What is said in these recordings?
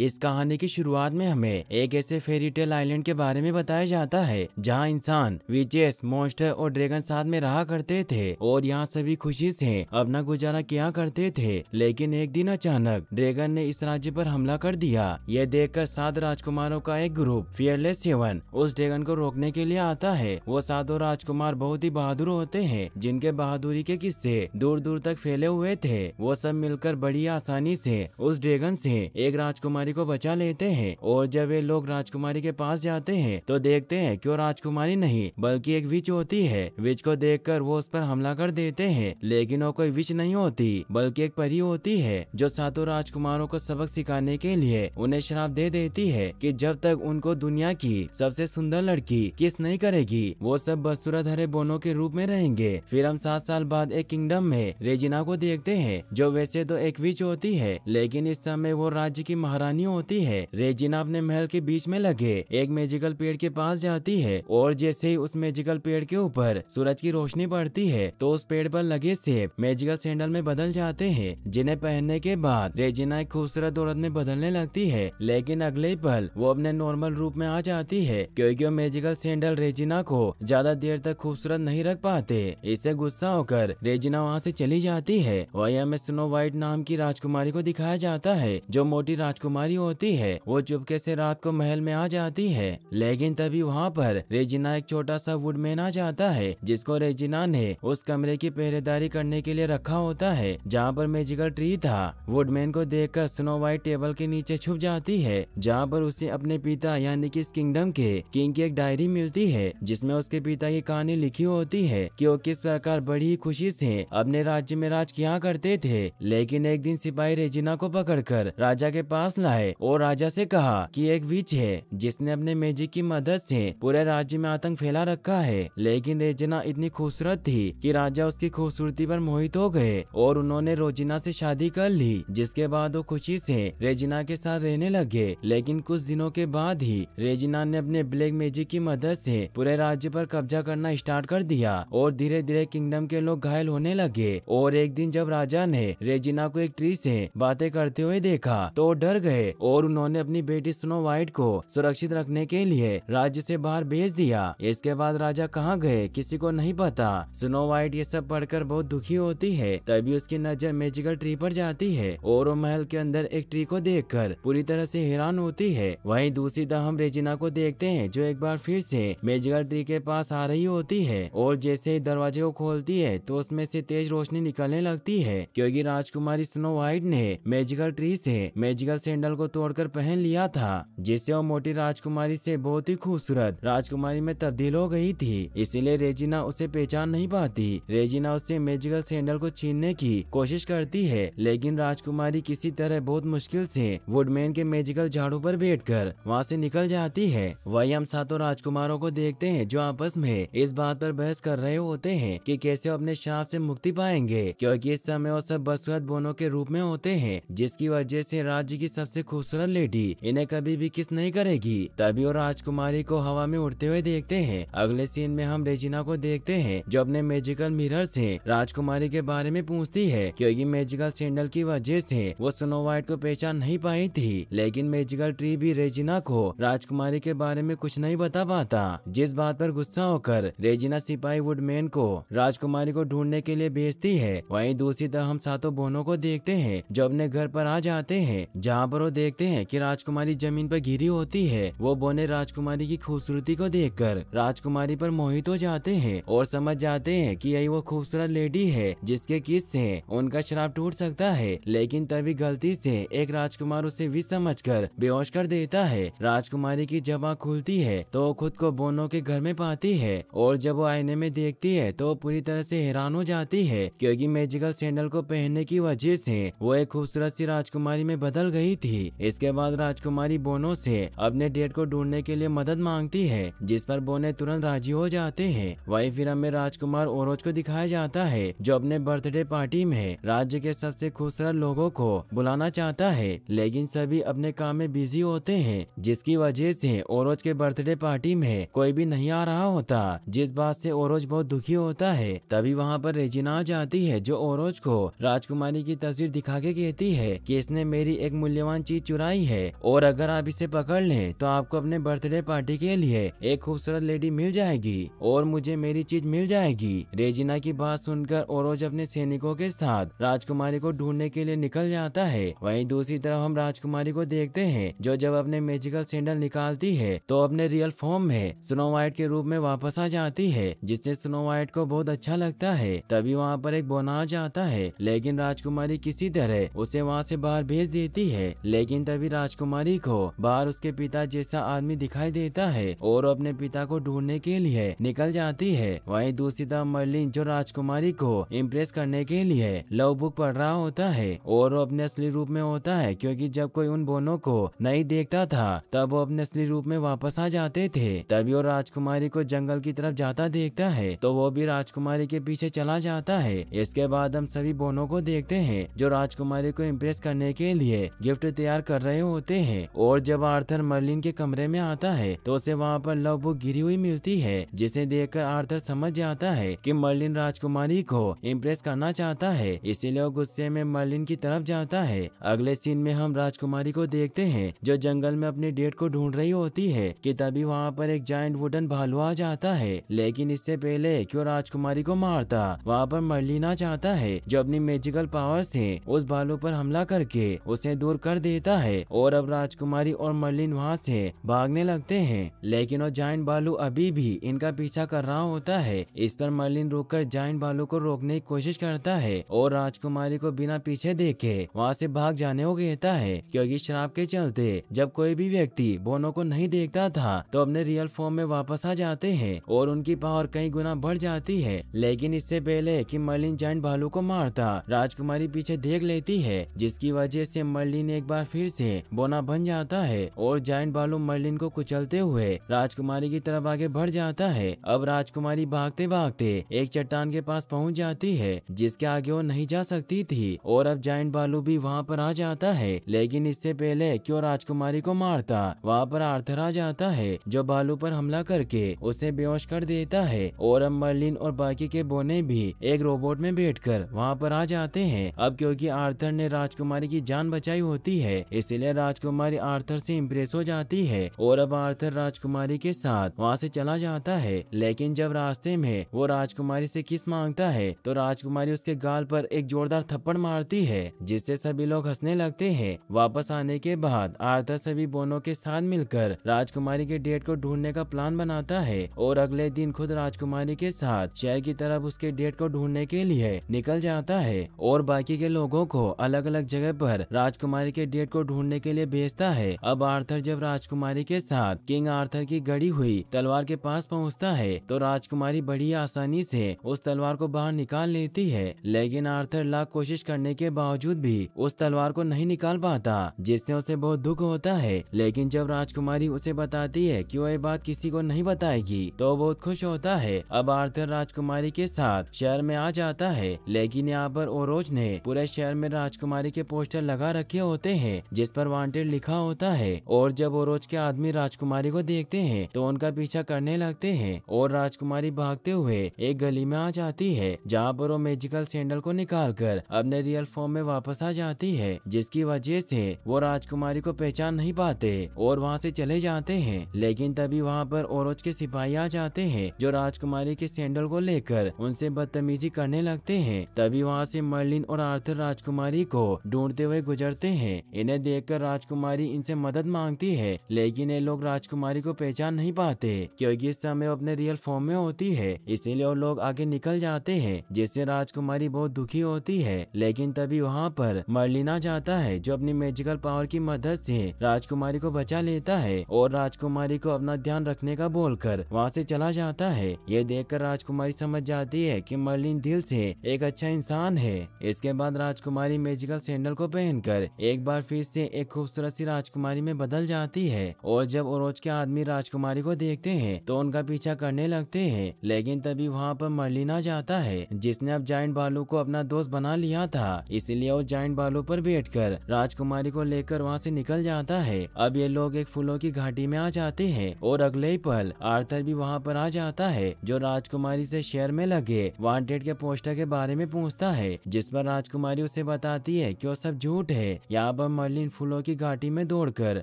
इस कहानी की शुरुआत में हमें एक ऐसे फेरी टेल आइलैंड के बारे में बताया जाता है जहाँ इंसान विचेस मोस्टर और ड्रैगन साथ में रहा करते थे और यहाँ सभी खुशी से अपना गुजारा किया करते थे लेकिन एक दिन अचानक ड्रैगन ने इस राज्य पर हमला कर दिया यह देखकर सात राजकुमारों का एक ग्रुप फियरलेस सेवन उस ड्रैगन को रोकने के लिए आता है वो सातों राजकुमार बहुत ही बहादुर होते हैं जिनके बहादुरी के किस्से दूर दूर तक फैले हुए थे वो सब मिलकर बड़ी आसानी से उस ड्रैगन से एक राजकुमार राजकुमारी को बचा लेते हैं और जब वे लोग राजकुमारी के पास जाते हैं तो देखते हैं कि वो राजकुमारी नहीं बल्कि एक विच होती है विच को देखकर वो उस पर हमला कर देते हैं लेकिन वो कोई विच नहीं होती बल्कि एक परी होती है जो सातों राजकुमारों को सबक सिखाने के लिए उन्हें शराब दे देती है कि जब तक उनको दुनिया की सबसे सुंदर लड़की किस नहीं करेगी वो सब बदसूरत हरे बोनों के रूप में रहेंगे फिर हम सात साल बाद एक किंगडम में रेजिना को देखते हैं जो वैसे तो एक विच होती है लेकिन इस समय वो राज्य की महारानी रानी होती है रेजिना अपने महल के बीच में लगे एक मेजिकल पेड़ के पास जाती है और जैसे ही उस मेजिकल पेड़ के ऊपर सूरज की रोशनी पड़ती है तो उस पेड़ पर लगे सेब मेजिकल सैंडल में बदल जाते हैं जिन्हें पहनने के बाद रेजिना एक खूबसूरत औरत में बदलने लगती है लेकिन अगले पल वो अपने नॉर्मल रूप में आ जाती है क्योंकि वो मेजिकल सैंडल रेजिना को ज्यादा देर तक खूबसूरत नहीं रख पाते इससे गुस्सा होकर रेजिना वहाँ से चली जाती है वही हमें स्नो व्हाइट नाम की राजकुमारी को दिखाया जाता है जो मोटी राजकुमारी बीमारी होती है वो चुपके से रात को महल में आ जाती है लेकिन तभी वहाँ पर रेजिना एक छोटा सा वुडमैन आ जाता है जिसको रेजिना ने उस कमरे की पहरेदारी करने के लिए रखा होता है जहाँ पर मेजिकल ट्री था वुडमैन को कर स्नो व्हाइट टेबल के नीचे छुप जाती है जहाँ पर उसे अपने पिता यानी की इस किंगडम के किंग की एक डायरी मिलती है जिसमे उसके पिता की कहानी लिखी होती है कि वो किस प्रकार बड़ी ही खुशी से अपने राज्य में राज किया करते थे लेकिन एक दिन सिपाही रेजिना को पकड़कर राजा के पास लाए है और राजा से कहा कि एक विच है जिसने अपने मैजिक की मदद से पूरे राज्य में आतंक फैला रखा है लेकिन रेजना इतनी खूबसूरत थी कि राजा उसकी खूबसूरती पर मोहित हो गए और उन्होंने रोजिना से शादी कर ली जिसके बाद वो खुशी से रेजिना के साथ रहने लगे लेकिन कुछ दिनों के बाद ही रेजिना ने अपने ब्लैक मेजिक की मदद से पूरे राज्य पर कब्जा करना स्टार्ट कर दिया और धीरे धीरे किंगडम के लोग घायल होने लगे और एक दिन जब राजा ने रेजिना को एक ट्री से बातें करते हुए देखा तो डर गए गए और उन्होंने अपनी बेटी स्नो वाइट को सुरक्षित रखने के लिए राज्य से बाहर भेज दिया इसके बाद राजा कहाँ गए किसी को नहीं पता स्नो वाइट ये सब पढ़कर बहुत दुखी होती है तभी उसकी नजर मेजिकल ट्री पर जाती है और वो महल के अंदर एक ट्री को कर पूरी तरह से हैरान होती है वही दूसरी तरह हम रेजिना को देखते है जो एक बार फिर से मेजिकल ट्री के पास आ रही होती है और जैसे ही दरवाजे को खोलती है तो उसमें से तेज रोशनी निकलने लगती है क्योंकि राजकुमारी स्नो व्हाइट ने मैजिकल ट्री से मैजिकल सैंडल कंकाल को तोड़कर पहन लिया था जिससे वो मोटी राजकुमारी से बहुत ही खूबसूरत राजकुमारी में तब्दील हो गई थी इसीलिए रेजिना उसे पहचान नहीं पाती रेजिना उससे मेजिकल सैंडल को छीनने की कोशिश करती है लेकिन राजकुमारी किसी तरह बहुत मुश्किल से वुडमैन के मेजिकल झाड़ू पर कर वहाँ से निकल जाती है वही हम सातों राजकुमारों को देखते हैं जो आपस में इस बात पर बहस कर रहे होते हैं कि कैसे अपने श्राप से मुक्ति पाएंगे क्योंकि इस समय वो सब बसुरत बोनों के रूप में होते हैं जिसकी वजह से राज्य की सबसे जैसी खूबसूरत लेडी इन्हें कभी भी किस नहीं करेगी तभी और राजकुमारी को हवा में उड़ते हुए देखते है अगले सीन में हम रेजिना को देखते है जो अपने मेजिकल मिरर ऐसी राजकुमारी के बारे में पूछती है क्यूँकी मेजिकल सेंडल की वजह ऐसी वो स्नो व्हाइट को पहचान नहीं पाई थी लेकिन मेजिकल ट्री भी रेजिना को राजकुमारी के बारे में कुछ नहीं बता पाता जिस बात पर गुस्सा होकर रेजिना सिपाही वुडमैन को राजकुमारी को ढूंढने के लिए भेजती है वहीं दूसरी तरफ हम सातों बोनों को देखते हैं जो अपने घर पर आ जाते हैं जहाँ पर और वो देखते हैं कि राजकुमारी जमीन पर गिरी होती है वो बोने राजकुमारी की खूबसूरती को देखकर राजकुमारी पर मोहित हो जाते हैं और समझ जाते हैं कि यही वो खूबसूरत लेडी है जिसके किस से उनका शराब टूट सकता है लेकिन तभी गलती से एक राजकुमार उसे भी कर बेहोश कर देता है राजकुमारी की जब आँख खुलती है तो वो खुद को बोनो के घर में पाती है और जब वो आईने में देखती है तो पूरी तरह से हैरान हो जाती है क्योंकि मैजिकल सैंडल को पहनने की वजह से वो एक खूबसूरत सी राजकुमारी में बदल गई थी ही इसके बाद राजकुमारी बोनो से अपने डेट को ढूंढने के लिए मदद मांगती है जिस पर बोने तुरंत राजी हो जाते हैं वही फिर हमें राजकुमार ओरोज को दिखाया जाता है जो अपने बर्थडे पार्टी में राज्य के सबसे खूबसूरत लोगों को बुलाना चाहता है लेकिन सभी अपने काम में बिजी होते हैं जिसकी वजह से ओरोज के बर्थडे पार्टी में कोई भी नहीं आ रहा होता जिस बात से ओरोज बहुत दुखी होता है तभी वहाँ पर रेजिना आ जाती है जो ओरोज को राजकुमारी की तस्वीर दिखा के कहती है कि इसने मेरी एक मूल्यवान चीज चुराई है और अगर आप इसे पकड़ लें तो आपको अपने बर्थडे पार्टी के लिए एक खूबसूरत लेडी मिल जाएगी और मुझे मेरी चीज मिल जाएगी रेजिना की बात सुनकर ओरोज अपने सैनिकों के साथ राजकुमारी को ढूंढने के लिए निकल जाता है वहीं दूसरी तरफ हम राजकुमारी को देखते हैं जो जब अपने मेजिकल सैंडल निकालती है तो अपने रियल फॉर्म में स्नो व्हाइट के रूप में वापस आ जाती है जिससे स्नो व्हाइट को बहुत अच्छा लगता है तभी वहाँ पर एक बोना जाता है लेकिन राजकुमारी किसी तरह उसे वहाँ से बाहर भेज देती है लेकिन तभी राजकुमारी को बाहर उसके पिता जैसा आदमी दिखाई देता है और अपने पिता को ढूंढने के लिए निकल जाती है वहीं दूसरी तरफ मर्लिन जो राजकुमारी को इम्प्रेस करने के लिए लव बुक पढ़ रहा होता है और वो अपने असली रूप में होता है क्योंकि जब कोई उन बोनों को नहीं देखता था तब वो अपने असली रूप में वापस आ जाते थे तभी वो राजकुमारी को जंगल की तरफ जाता देखता है तो वो भी राजकुमारी के पीछे चला जाता है इसके बाद हम सभी बोनों को देखते हैं जो राजकुमारी को इम्प्रेस करने के लिए गिफ्ट तैयार कर रहे होते हैं और जब आर्थर मर्लिन के कमरे में आता है तो उसे वहाँ पर लव बुक गिरी हुई मिलती है जिसे देखकर आर्थर समझ जाता है कि मर्लिन राजकुमारी को इम्प्रेस करना चाहता है इसीलिए वो गुस्से में मर्लिन की तरफ जाता है अगले सीन में हम राजकुमारी को देखते हैं जो जंगल में अपनी डेट को ढूंढ रही होती है कि तभी वहाँ पर एक जाइंट वुडन भालू आ जाता है लेकिन इससे पहले क्यों राजकुमारी को मारता वहाँ पर मर्लिन आ जाता है जो अपनी मेजिकल पावर से उस भालू पर हमला करके उसे दूर कर दे देता है और अब राजकुमारी और मर्लिन वहाँ से भागने लगते हैं लेकिन वो जाइंट बालू अभी भी इनका पीछा कर रहा होता है इस पर मर्लिन कर जाइंट बालू को रोकने की कोशिश करता है और राजकुमारी को बिना पीछे देखे वहाँ से भाग जाने को कहता है क्योंकि शराब के चलते जब कोई भी व्यक्ति बोनो को नहीं देखता था तो अपने रियल फॉर्म में वापस आ जाते हैं और उनकी पावर कई गुना बढ़ जाती है लेकिन इससे पहले कि मर्लिन जाइंट भालू को मारता राजकुमारी पीछे देख लेती है जिसकी वजह से मर्लिन एक बार बार फिर से बोना बन जाता है और जाइंट बालू मर्लिन को कुचलते हुए राजकुमारी की तरफ आगे बढ़ जाता है अब राजकुमारी भागते भागते एक चट्टान के पास पहुंच जाती है जिसके आगे वो नहीं जा सकती थी और अब जाइंट बालू भी वहाँ पर आ जाता है लेकिन इससे पहले क्यों राजकुमारी को मारता वहाँ पर आर्थर आ जाता है जो बालू पर हमला करके उसे बेहोश कर देता है और अब मर्लिन और बाकी के बोने भी एक रोबोट में बैठकर वहाँ पर आ जाते हैं अब क्योंकि आर्थर ने राजकुमारी की जान बचाई होती है है इसीलिए राजकुमारी आर्थर से इम्प्रेस हो जाती है और अब आर्थर राजकुमारी के साथ वहाँ से चला जाता है लेकिन जब रास्ते में वो राजकुमारी से किस मांगता है तो राजकुमारी उसके गाल पर एक जोरदार थप्पड़ मारती है जिससे सभी लोग हंसने लगते है वापस आने के बाद आर्थर सभी बोनों के साथ मिलकर राजकुमारी के डेट को ढूंढने का प्लान बनाता है और अगले दिन खुद राजकुमारी के साथ शहर की तरफ उसके डेट को ढूंढने के लिए निकल जाता है और बाकी के लोगों को अलग अलग जगह पर राजकुमारी के डेट सीक्रेट को ढूंढने के लिए भेजता है अब आर्थर जब राजकुमारी के साथ किंग आर्थर की गड़ी हुई तलवार के पास पहुंचता है तो राजकुमारी बड़ी आसानी से उस तलवार को बाहर निकाल लेती है लेकिन आर्थर लाख कोशिश करने के बावजूद भी उस तलवार को नहीं निकाल पाता जिससे उसे बहुत दुख होता है लेकिन जब राजकुमारी उसे बताती है वो वह बात किसी को नहीं बताएगी तो बहुत खुश होता है अब आर्थर राजकुमारी के साथ शहर में आ जाता है लेकिन यहाँ पर ओरोज ने पूरे शहर में राजकुमारी के पोस्टर लगा रखे होते हैं हैं जिस पर वांटेड लिखा होता है और जब ओरोज के आदमी राजकुमारी को देखते हैं तो उनका पीछा करने लगते हैं और राजकुमारी भागते हुए एक गली में आ जाती है जहाँ पर वो मेजिकल सैंडल को निकाल कर अपने रियल फॉर्म में वापस आ जाती है जिसकी वजह से वो राजकुमारी को पहचान नहीं पाते और वहाँ से चले जाते हैं लेकिन तभी वहाँ पर और के सिपाही आ जाते हैं जो राजकुमारी के सैंडल को लेकर उनसे बदतमीजी करने लगते हैं तभी वहाँ से मर्लिन और आर्थर राजकुमारी को ढूंढते हुए गुजरते हैं इन्हें देखकर राजकुमारी इनसे मदद मांगती है लेकिन ये लोग राजकुमारी को पहचान नहीं पाते क्योंकि इस समय अपने रियल फॉर्म में होती है इसीलिए वो लोग आगे निकल जाते हैं जिससे राजकुमारी बहुत दुखी होती है लेकिन तभी वहाँ पर मरलिना जाता है जो अपनी मेजिकल पावर की मदद से राजकुमारी को बचा लेता है और राजकुमारी को अपना ध्यान रखने का बोलकर वहाँ से चला जाता है ये कर राजकुमारी समझ जाती है की मरलिन दिल से एक अच्छा इंसान है इसके बाद राजकुमारी मेजिकल सैंडल को पहनकर एक बार बार फिर से एक खूबसूरत सी राजकुमारी में बदल जाती है और जब ओरोज के आदमी राजकुमारी को देखते हैं तो उनका पीछा करने लगते हैं लेकिन तभी वहाँ पर मरलिना जाता है जिसने अब जाइंट बालू को अपना दोस्त बना लिया था इसीलिए वो जाइंट बालू पर बैठ राजकुमारी को लेकर वहाँ से निकल जाता है अब ये लोग एक फूलों की घाटी में आ जाते हैं और अगले ही पल आर्थर भी वहाँ पर आ जाता है जो राजकुमारी से शहर में लगे वांटेड के पोस्टर के बारे में पूछता है जिस पर राजकुमारी उसे बताती है कि वो सब झूठ है यहाँ पर मर्लिन फूलों की घाटी में दौड़कर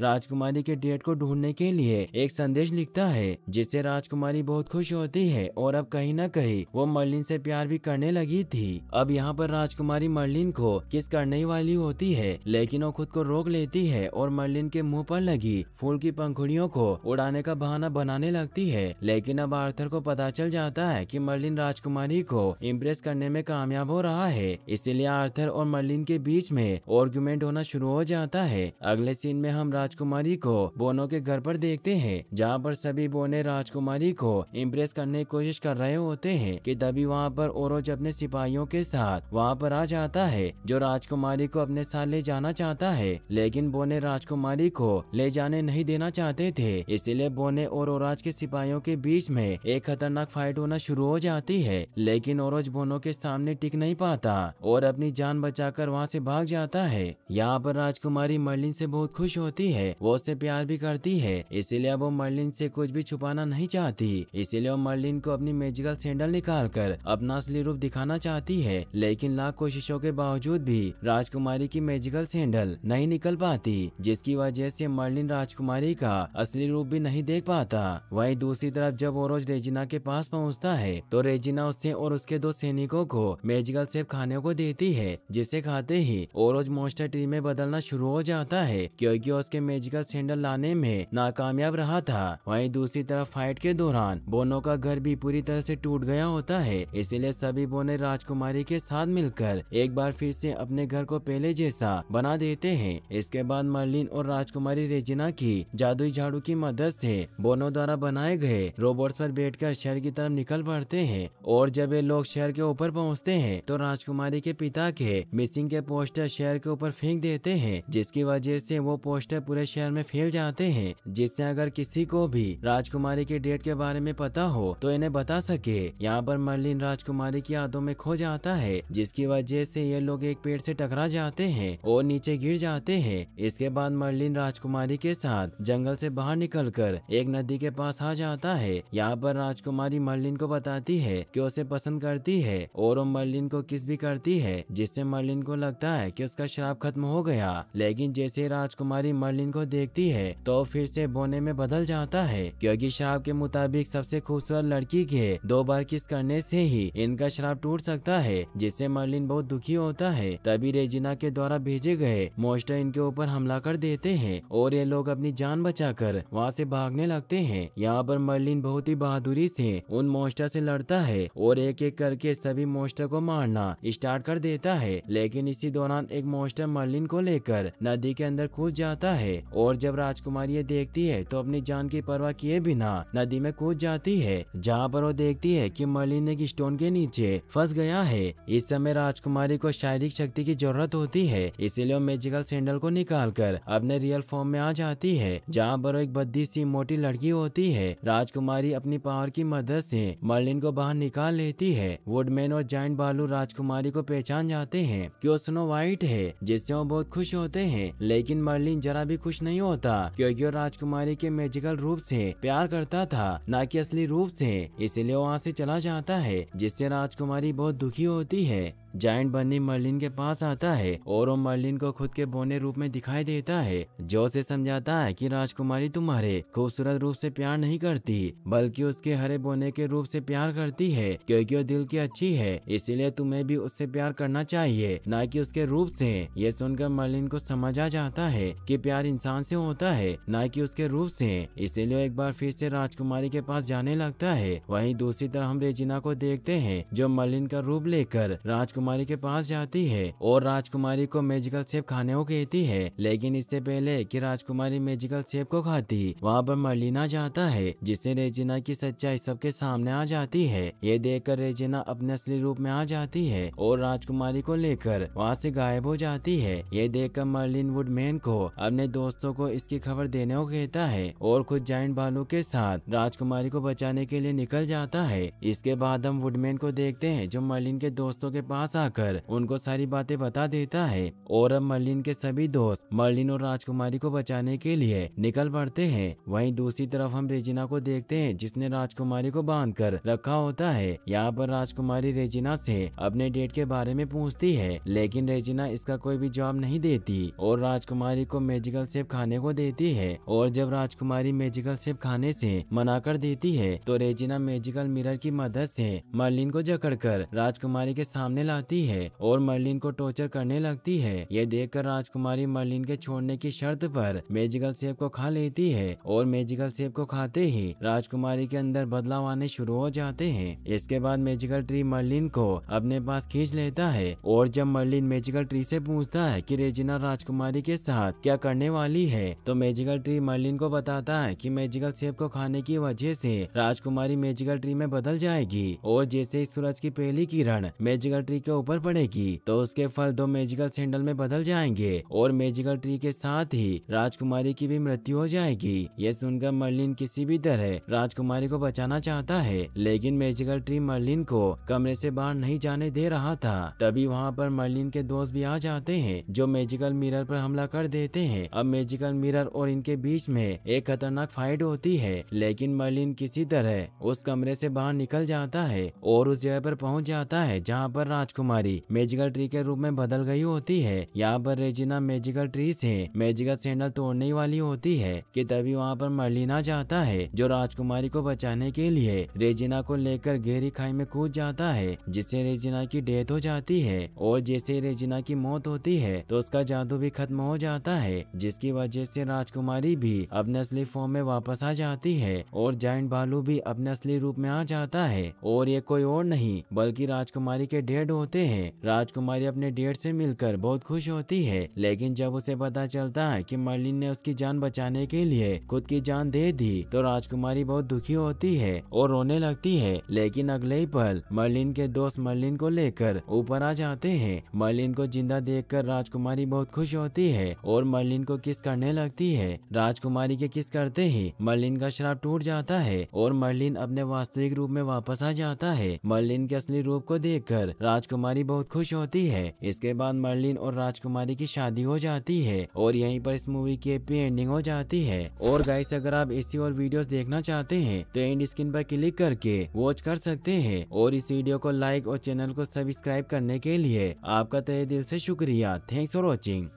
राजकुमारी के डेट को ढूंढने के लिए एक संदेश लिखता है जिससे राजकुमारी बहुत खुश होती है और अब कहीं न कहीं वो मर्लिन से प्यार भी करने लगी थी अब यहाँ पर राजकुमारी मर्लिन को किस करने वाली होती है लेकिन वो खुद को रोक लेती है और मर्लिन के मुंह पर लगी फूल की पंखुड़ियों को उड़ाने का बहाना बनाने लगती है लेकिन अब आर्थर को पता चल जाता है कि मर्लिन राजकुमारी को इम्प्रेस करने में कामयाब हो रहा है इसीलिए आर्थर और मर्लिन के बीच में आर्ग्यूमेंट होना शुरू हो जाता है अगले सीन में हम राजकुमारी को बोनो के घर पर देखते हैं जहाँ पर सभी बोने राजकुमारी को इम्प्रेस करने की कोशिश कर रहे होते हैं कि तभी वहाँ पर और अपने सिपाहियों के साथ वहाँ पर आ जाता है जो राजकुमारी को अपने साथ ले जाना चाहता है लेकिन बोने राजकुमारी को ले जाने नहीं देना चाहते थे इसीलिए बोने और राज के सिपाहियों के बीच में एक खतरनाक फाइट होना शुरू हो जाती है लेकिन और बोनो के सामने टिक नहीं पाता और अपनी जान बचाकर वहाँ ऐसी भाग जाता है यहाँ पर राजकुमारी मर्लिन से बहुत खुश होती है वो उससे प्यार भी करती है इसीलिए वो मर्लिन से कुछ भी छुपाना नहीं चाहती इसीलिए वो मर्लिन को अपनी मेजिकल सैंडल निकाल कर अपना असली रूप दिखाना चाहती है लेकिन लाख कोशिशों के बावजूद भी राजकुमारी की मेजिकल सैंडल नहीं निकल पाती जिसकी वजह से मर्लिन राजकुमारी का असली रूप भी नहीं देख पाता वही दूसरी तरफ जब ओरोज रेजिना के पास पहुँचता है तो रेजिना उससे और उसके दो सैनिकों को मेजिकल सेब खाने को देती है जिसे खाते ही ओरोज मोस्टर ट्री में बदल डालना शुरू हो जाता है क्योंकि उसके मेजिकल सैंडल लाने में नाकामयाब रहा था वहीं दूसरी तरफ फाइट के दौरान बोनो का घर भी पूरी तरह से टूट गया होता है इसीलिए सभी बोने राजकुमारी के साथ मिलकर एक बार फिर से अपने घर को पहले जैसा बना देते हैं इसके बाद मर्लिन और राजकुमारी रेजिना की जादुई झाड़ू की मदद से बोनो द्वारा बनाए गए रोबोट पर बैठकर शहर की तरफ निकल पड़ते हैं और जब ये लोग शहर के ऊपर पहुँचते हैं तो राजकुमारी के पिता के मिसिंग के पोस्टर शहर के ऊपर फेंक देते हैं हैं जिसकी वजह से वो पोस्टर पूरे शहर में फैल जाते हैं जिससे अगर किसी को भी राजकुमारी के डेट के बारे में पता हो तो इन्हें बता सके यहाँ पर मर्लिन राजकुमारी की यादों में खो जाता है जिसकी वजह से ये लोग एक पेड़ से टकरा जाते हैं और नीचे गिर जाते हैं इसके बाद मर्लिन राजकुमारी के साथ जंगल से बाहर निकलकर एक नदी के पास आ जाता है यहाँ पर राजकुमारी मर्लिन को बताती है कि उसे पसंद करती है और वो मर्लिन को किस भी करती है जिससे मर्लिन को लगता है कि उसका शराब खत्म हो गया गया लेकिन जैसे राजकुमारी मर्लिन को देखती है तो फिर से बोने में बदल जाता है क्योंकि श्राप के मुताबिक सबसे खूबसूरत लड़की के दो बार किस करने से ही इनका श्राप टूट सकता है जिससे मर्लिन बहुत दुखी होता है तभी रेजिना के द्वारा भेजे गए मोस्टर इनके ऊपर हमला कर देते हैं और ये लोग अपनी जान बचा कर वहाँ से भागने लगते है यहाँ पर मर्लिन बहुत ही बहादुरी से उन मोस्टर से लड़ता है और एक एक करके सभी मोस्टर को मारना स्टार्ट कर देता है लेकिन इसी दौरान एक मोस्टर मर्लिन को लेकर नदी के अंदर कूद जाता है और जब राजकुमारी ये देखती है तो अपनी जान की परवाह किए बिना नदी में कूद जाती है जहाँ पर वो देखती है की मलिन एक स्टोन के नीचे फंस गया है इस समय राजकुमारी को शारीरिक शक्ति की जरूरत होती है इसीलिए वो मेजिकल सैंडल को निकाल कर अपने रियल फॉर्म में आ जाती है जहाँ पर एक बद्दी सी मोटी लड़की होती है राजकुमारी अपनी पावर की मदद से मर्लिन को बाहर निकाल लेती है वुडमैन और जाइंट बालू राजकुमारी को पहचान जाते हैं कि वो स्नो व्हाइट है जिससे वो बहुत खुश खुश होते हैं लेकिन मर्लिन जरा भी खुश नहीं होता क्योंकि वो राजकुमारी के मैजिकल रूप से प्यार करता था न कि असली रूप से इसलिए वहाँ से चला जाता है जिससे राजकुमारी बहुत दुखी होती है जाइंट बनी मर्लिन के पास आता है और वो मर्लिन को खुद के बोने रूप में दिखाई देता है जो उसे समझाता है कि राजकुमारी तुम्हारे खूबसूरत रूप से प्यार नहीं करती बल्कि उसके हरे बोने के रूप से प्यार करती है क्योंकि वो दिल की अच्छी है इसीलिए तुम्हें भी उससे प्यार करना चाहिए न कि उसके रूप से ये सुनकर मर्लिन को समझा जाता है कि प्यार इंसान से होता है न कि उसके रूप से इसीलिए एक बार फिर से राजकुमारी के पास जाने लगता है वहीं दूसरी तरफ हम रेजिना को देखते हैं जो मर्लिन का रूप लेकर राज राजकुमारी के पास जाती है और राजकुमारी को मेजिकल सेब खाने को कहती है लेकिन इससे पहले कि राजकुमारी मेजिकल सेब को खाती वहाँ पर मरलिना जाता है जिससे रेजिना की सच्चाई सबके सामने आ जाती है ये देख कर रेजिना अपने असली रूप में आ जाती है और राजकुमारी को लेकर वहाँ से गायब हो जाती है ये देख कर मरलिन वुडमैन को अपने दोस्तों को इसकी खबर देने को कहता है और खुद जाइंट भालू के साथ राजकुमारी को बचाने के लिए निकल जाता है इसके बाद हम वुडमैन को देखते हैं जो मर्लिन के दोस्तों के पास पास आकर उनको सारी बातें बता देता है और अब मर्लिन के सभी दोस्त मर्लिन और राजकुमारी को बचाने के लिए निकल पड़ते हैं वहीं दूसरी तरफ हम रेजिना को देखते हैं जिसने राजकुमारी को बांध कर रखा होता है यहाँ पर राजकुमारी रेजिना से अपने डेट के बारे में पूछती है लेकिन रेजिना इसका कोई भी जवाब नहीं देती और राजकुमारी को मेजिकल सेब खाने को देती है और जब राजकुमारी मेजिकल सेब खाने से मना कर देती है तो रेजिना मेजिकल मिरर की मदद से मर्लिन को जकड़ कर राजकुमारी के सामने ला जाती है और मर्लिन को टॉर्चर करने लगती है ये देखकर राजकुमारी मर्लिन के छोड़ने की शर्त पर मेजिकल सेब को खा लेती है और मेजिकल सेब को खाते ही राजकुमारी के अंदर बदलाव आने शुरू हो जाते हैं इसके बाद मेजिकल ट्री मर्लिन को अपने पास खींच लेता है और जब मर्लिन मेजिकल ट्री से पूछता है कि रेजिना राजकुमारी के साथ क्या करने वाली है तो मेजिकल ट्री मर्लिन को बताता है कि मेजिकल सेब को खाने की वजह से राजकुमारी मेजिकल ट्री में बदल जाएगी और जैसे ही सूरज की पहली किरण मेजिकल ट्री के के ऊपर पड़ेगी तो उसके फल दो मेजिकल सैंडल में बदल जाएंगे और मेजिकल ट्री के साथ ही राजकुमारी की भी मृत्यु हो जाएगी ये सुनकर मर्लिन किसी भी तरह राजकुमारी को बचाना चाहता है लेकिन मेजिकल ट्री मर्लिन को कमरे से बाहर नहीं जाने दे रहा था तभी वहाँ पर मर्लिन के दोस्त भी आ जाते हैं जो मेजिकल मिरर पर हमला कर देते हैं अब मेजिकल मिरर और इनके बीच में एक खतरनाक फाइट होती है लेकिन मर्लिन किसी तरह उस कमरे से बाहर निकल जाता है और उस जगह पर पहुंच जाता है जहाँ पर राजकुमार राजकुमारी मेजिकल ट्री के रूप में बदल गई होती है यहाँ पर रेजिना मेजिकल ट्री से मेजिकल सैंडल तोड़ने वाली होती है कि तभी वहाँ पर मरलिना जाता है जो राजकुमारी को बचाने के लिए रेजिना को लेकर गहरी खाई में कूद जाता है जिससे रेजिना की डेथ हो जाती है और जैसे रेजिना की मौत होती है तो उसका जादू भी खत्म हो जाता है जिसकी वजह से राजकुमारी भी अपने असली फॉर्म में वापस आ जाती है और जाइंट भालू भी अपने असली रूप में आ जाता है और ये कोई और नहीं बल्कि राजकुमारी के डेड होते होते हैं राजकुमारी अपने डेट से मिलकर बहुत खुश होती है लेकिन जब उसे पता चलता है कि मर्लिन ने उसकी जान बचाने के लिए खुद की जान दे दी तो राजकुमारी बहुत दुखी होती है और रोने लगती है लेकिन अगले ही पल मर्लिन के दोस्त मर्लिन को लेकर ऊपर आ जाते हैं मर्लिन को जिंदा देख राजकुमारी बहुत खुश होती है और मर्लिन को किस करने लगती है राजकुमारी के किस करते ही मर्लिन का शराब टूट जाता है और मर्लिन अपने वास्तविक रूप में वापस आ जाता है मर्लिन के असली रूप को देखकर राज राजकुमारी बहुत खुश होती है इसके बाद मर्लिन और राजकुमारी की शादी हो जाती है और यहीं पर इस मूवी की हैप्पी एंडिंग हो जाती है और गाइस अगर आप इसी और वीडियोस देखना चाहते हैं तो एंड स्क्रीन पर क्लिक करके वॉच कर सकते हैं और इस वीडियो को लाइक और चैनल को सब्सक्राइब करने के लिए आपका तहे दिल से शुक्रिया थैंक्स फॉर वॉचिंग